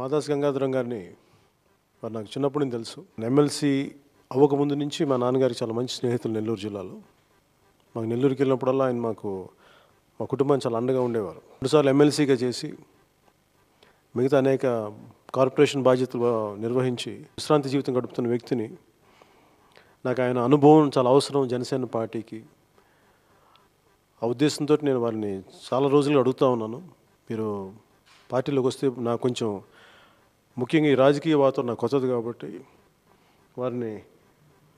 మాదాస్ గంగాధరం గారిని వారు నాకు చిన్నప్పటి నుంచి తెలుసు ఎమ్మెల్సీ అవ్వకముందు నుంచి మా నాన్నగారికి చాలా మంచి స్నేహితులు నెల్లూరు జిల్లాలో మాకు నెల్లూరుకి వెళ్ళినప్పుడల్లా ఆయన మాకు మా కుటుంబం చాలా అండగా ఉండేవారు రెండుసార్లు ఎమ్మెల్సీగా చేసి మిగతా అనేక కార్పొరేషన్ బాధ్యతలు నిర్వహించి విశ్రాంతి జీవితం గడుపుతున్న వ్యక్తిని నాకు ఆయన అనుభవం చాలా అవసరం జనసేన పార్టీకి ఆ ఉద్దేశంతో నేను వారిని చాలా రోజులు అడుగుతూ ఉన్నాను మీరు పార్టీలోకి వస్తే నాకు కొంచెం ముఖ్యంగా ఈ రాజకీయ వాతావరణం నాకు కొత్తది కాబట్టి వారిని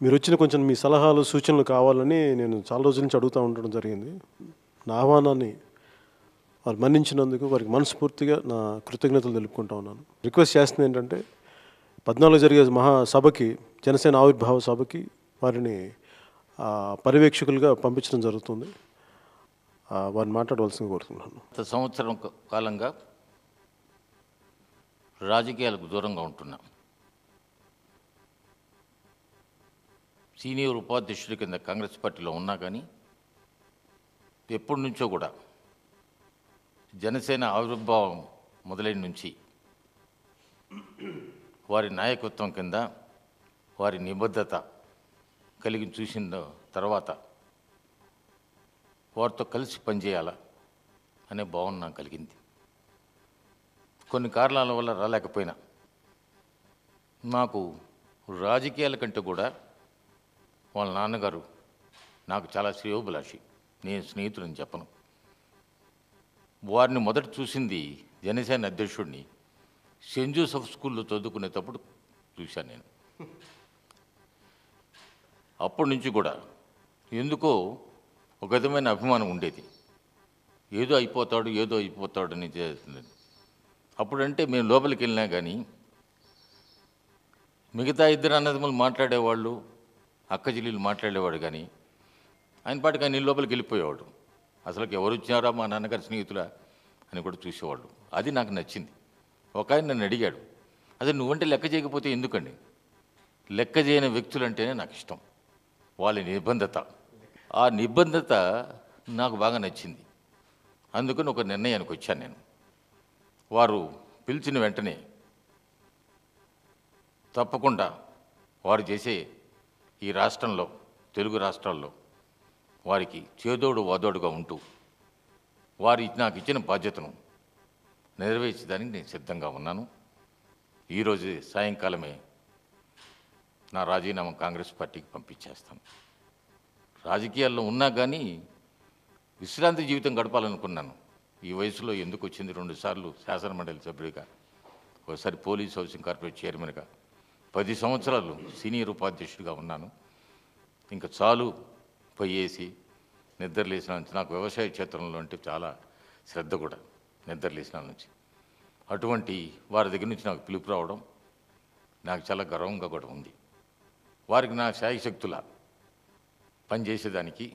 మీరు వచ్చిన కొంచెం మీ సలహాలు సూచనలు కావాలని నేను చాలా రోజుల నుంచి అడుగుతూ ఉండడం జరిగింది నా ఆహ్వానాన్ని వారు మన్నించినందుకు వారికి మనస్ఫూర్తిగా నా కృతజ్ఞతలు తెలుపుకుంటా ఉన్నాను రిక్వెస్ట్ చేస్తుంది ఏంటంటే పద్నాలుగు జరిగే మహాసభకి జనసేన ఆవిర్భావ సభకి వారిని పర్యవేక్షకులుగా పంపించడం జరుగుతుంది వారిని మాట్లాడవలసింది కోరుతున్నాను సంవత్సరం కాలంగా రాజకీయాలకు దూరంగా ఉంటున్నా సీనియర్ ఉపాధ్యక్షుడి కింద కాంగ్రెస్ పార్టీలో ఉన్నా కానీ ఎప్పటి నుంచో కూడా జనసేన ఆవిర్భావం మొదలైన నుంచి వారి నాయకత్వం కింద వారి నిబద్ధత కలిగి చూసిన తర్వాత వారితో కలిసి పనిచేయాలా అనే భావన నాకు కలిగింది కొన్ని కారణాల వల్ల రాలేకపోయినా నాకు రాజకీయాల కంటే కూడా వాళ్ళ నాన్నగారు నాకు చాలా శ్రేయోభిలాషి నేను స్నేహితులని చెప్పను వారిని మొదట చూసింది జనసేన అధ్యక్షుడిని సెయింట్ జోసఫ్ స్కూల్లో చదువుకునేటప్పుడు చూశాను నేను అప్పటి నుంచి కూడా ఎందుకో ఒక విధమైన అభిమానం ఉండేది ఏదో అయిపోతాడు ఏదో అయిపోతాడు అని చేస్తుంది అప్పుడంటే మేము లోపలికి వెళ్ళినా కానీ మిగతా ఇద్దరు అన్నదమ్ములు మాట్లాడేవాళ్ళు అక్క చెల్లెలు మాట్లాడేవాడు కానీ ఆయన పాటికి ఆయన లోపలికి వెళ్ళిపోయేవాడు అసలుకి ఎవరు వచ్చినారా మా నాన్నగారి స్నేహితుల అని కూడా చూసేవాళ్ళు అది నాకు నచ్చింది ఒక ఆయన నన్ను అడిగాడు అదే నువ్వంటే లెక్క చేయకపోతే ఎందుకండి లెక్క చేయని వ్యక్తులంటేనే నాకు ఇష్టం వాళ్ళ నిర్బంధత ఆ నిర్బంధత నాకు బాగా నచ్చింది అందుకని ఒక నిర్ణయానికి వచ్చాను నేను వారు పిలిచిన వెంటనే తప్పకుండా వారు చేసే ఈ రాష్ట్రంలో తెలుగు రాష్ట్రాల్లో వారికి చేదోడు వాదోడుగా ఉంటూ వారి నాకు ఇచ్చిన బాధ్యతను నెరవేర్చడానికి నేను సిద్ధంగా ఉన్నాను ఈరోజు సాయంకాలమే నా రాజీనామా కాంగ్రెస్ పార్టీకి పంపించేస్తాను రాజకీయాల్లో ఉన్నా కానీ విశ్రాంతి జీవితం గడపాలనుకున్నాను ఈ వయసులో ఎందుకు వచ్చింది రెండుసార్లు శాసనమండలి సభ్యుడిగా ఒకసారి పోలీస్ హౌసింగ్ కార్పొరేట్ చైర్మన్గా పది సంవత్సరాలు సీనియర్ ఉపాధ్యక్షుడిగా ఉన్నాను ఇంకా చాలు పొయ్యేసి నిద్రలేసిన నుంచి నాకు వ్యవసాయ క్షేత్రంలో అంటే చాలా శ్రద్ధ కూడా నిద్రలేసిన నుంచి అటువంటి వారి దగ్గర నుంచి నాకు పిలుపు రావడం నాకు చాలా గర్వంగా కూడా ఉంది వారికి నా శాయశక్తుల పనిచేసేదానికి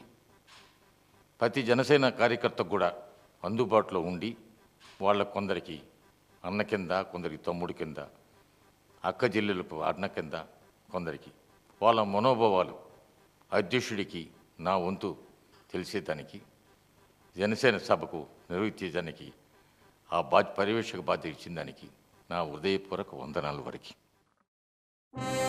ప్రతి జనసేన కార్యకర్తకు కూడా అందుబాటులో ఉండి వాళ్ళ కొందరికి అన్న కింద కొందరికి తమ్ముడు కింద అక్క చెల్లెలకు అన్న కింద కొందరికి వాళ్ళ మనోభావాలు అధ్యక్షుడికి నా వంతు తెలిసేదానికి జనసేన సభకు నిర్వహించేదానికి ఆ బాధ్య పర్యవేక్షక బాధ్యత ఇచ్చిన దానికి నా హృదయపూర్వక వందనాలు వరకు